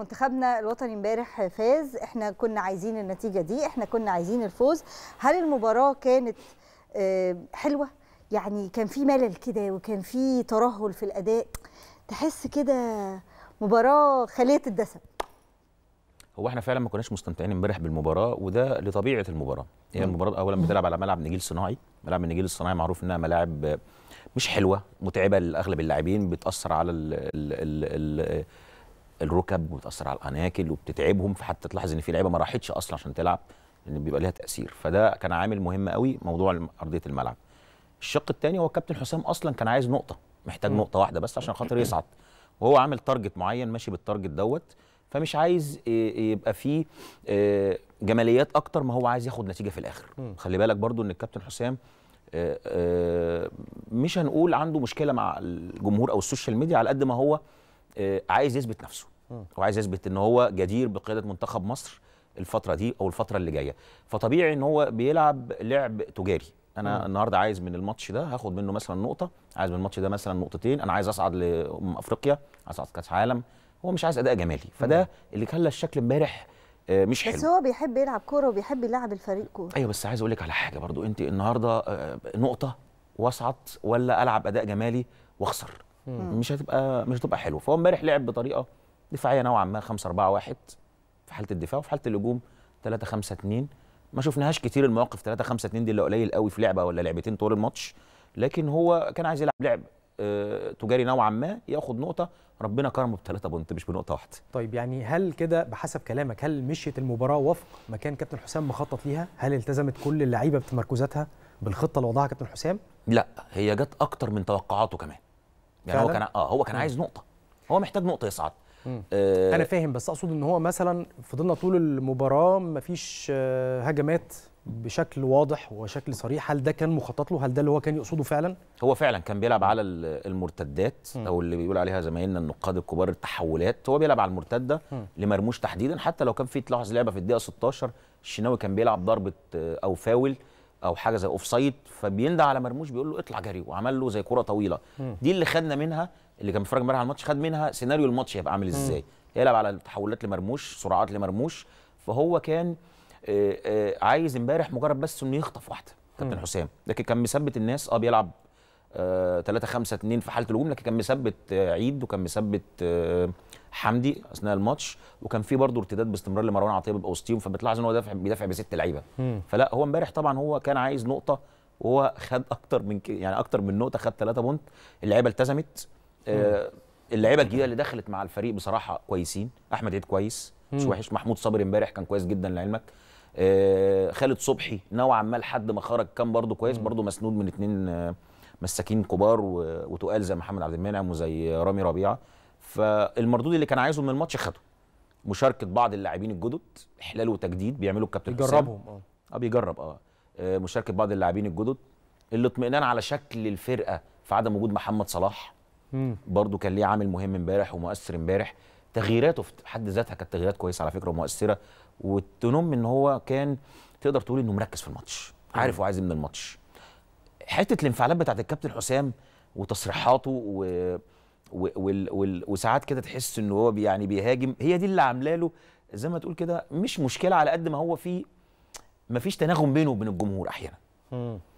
منتخبنا الوطني امبارح فاز احنا كنا عايزين النتيجه دي احنا كنا عايزين الفوز هل المباراه كانت آه، حلوه يعني كان في ملل كده وكان في ترهل في الاداء تحس كده مباراه خليه الدسم هو احنا فعلا ما كناش مستمتعين امبارح بالمباراه وده لطبيعه المباراه هي يعني المباراه اولا بتلعب على ملعب نجيل صناعي ملعب النجيل الصناعي معروف انها ملاعب مش حلوه متعبه لاغلب اللاعبين بتاثر على ال ال ال الركب وبتاثر على الاناكل وبتتعبهم فحتى تلاحظ ان في لعيبه ما راحتش اصلا عشان تلعب لان بيبقى ليها تاثير فده كان عامل مهم قوي موضوع ارضيه الملعب الشق الثاني هو كابتن حسام اصلا كان عايز نقطه محتاج م. نقطه واحده بس عشان خاطر يصعد وهو عامل تارجت معين ماشي بالتارجت دوت فمش عايز يبقى فيه آه، جماليات اكتر ما هو عايز ياخد نتيجه في الاخر م. خلي بالك برضو ان الكابتن حسام آه، آه، مش هنقول عنده مشكله مع الجمهور او السوشيال ميديا على قد ما هو آه، عايز يثبت نفسه وعايز يثبت ان هو جدير بقياده منتخب مصر الفتره دي او الفتره اللي جايه فطبيعي ان هو بيلعب لعب تجاري انا مم. النهارده عايز من الماتش ده هاخد منه مثلا نقطه عايز من الماتش ده مثلا نقطتين انا عايز اصعد لامم افريقيا عايز اصعد كاس عالم هو مش عايز اداء جمالي فده مم. اللي خلى الشكل امبارح آه، مش حلو بس هو بيحب يلعب كوره وبيحب يلعب الفريق كوره ايوه بس عايز اقول لك على حاجه برضو انت النهارده آه، نقطه واصعد ولا العب اداء جمالي واخسر مش هتبقى مش هتبقى حلوه فهو امبارح لعب بطريقه دفاعيه نوعا ما 5 4 1 في حاله الدفاع وفي حاله الهجوم 3 5 2 ما شفناهاش كتير المواقف 3 5 2 دي اللي قليل قوي في لعبه ولا لعبتين طول الماتش لكن هو كان عايز يلعب لعب آه، تجاري نوعا ما ياخد نقطه ربنا كرمه بثلاثه بونت مش بنقطه واحده. طيب يعني هل كده بحسب كلامك هل مشيت المباراه وفق ما كان كابتن حسام مخطط ليها؟ هل التزمت كل اللعيبه بتمركزاتها بالخطه اللي وضعها كابتن حسام؟ لا هي جت اكتر من توقعاته كمان. يعني فعلا. هو كان اه هو كان عايز نقطه هو محتاج نقطه يصعد آه انا فاهم بس اقصد ان هو مثلا فضلنا طول المباراه مفيش آه، هجمات بشكل واضح وشكل صريح هل ده كان مخطط له هل ده اللي هو كان يقصده فعلا هو فعلا كان بيلعب على المرتدات م. او اللي بيقول عليها زمايلنا النقاد الكبار التحولات هو بيلعب على المرتده م. لمرموش تحديدا حتى لو كان في تلاحظ لعبه في الدقيقه 16 الشناوي كان بيلعب ضربه آه، او فاول او حاجه زي اوف سايد فبيندى على مرموش بيقول له اطلع جري وعمل له زي كره طويله مم. دي اللي خدنا منها اللي كان بيتفرج امبارح على الماتش خد منها سيناريو الماتش هيبقى عامل ازاي يلعب على التحولات لمرموش سرعات لمرموش فهو كان آآ آه، آآ آه، عايز امبارح مجرد بس انه يخطف واحده كابتن حسام لكن كان مثبت الناس اه بيلعب 3 5 2 في حاله الهجوم لكن كان مثبت آه، عيد وكان مثبت آه، حمدي اثناء الماتش وكان في برضه ارتداد باستمرار لمروان عطيه بيبقى وسطيهم فبتلاحظ ان هو دافع بيدافع بست لعيبه فلا هو امبارح طبعا هو كان عايز نقطه وهو خد اكتر من ك... يعني اكتر من نقطه خد ثلاثة بونت اللعيبه التزمت آه اللعيبه الجديده اللي دخلت مع الفريق بصراحه كويسين احمد عيد كويس مش وحش محمود صابر امبارح كان كويس جدا لعلمك آه خالد صبحي نوعا ما لحد ما خرج كان برضه كويس برضه مسنود من اثنين آه مساكين كبار وتقال زي محمد عبد المنعم وزي رامي ربيعه فالمردود اللي كان عايزه من الماتش خده مشاركه بعض اللاعبين الجدد احلال وتجديد بيعملوا الكابتن بيجربهم اه, آه، بيجرب آه. اه مشاركه بعض اللاعبين الجدد الاطمئنان على شكل الفرقه في عدم وجود محمد صلاح برضه كان ليه عامل مهم امبارح ومؤثر امبارح تغييراته في حد ذاتها كانت تغييرات كويسه على فكره ومؤثره وتنم ان هو كان تقدر تقول انه مركز في الماتش عارف هو عايز إيه من الماتش حته الانفعالات بتاعت الكابتن حسام وتصريحاته و... و... وال... وال... وساعات كده تحس ان هو يعني بيهاجم هي دي اللي عامله له زي ما تقول كده مش مشكله على قد ما هو في مفيش تناغم بينه وبين الجمهور احيانا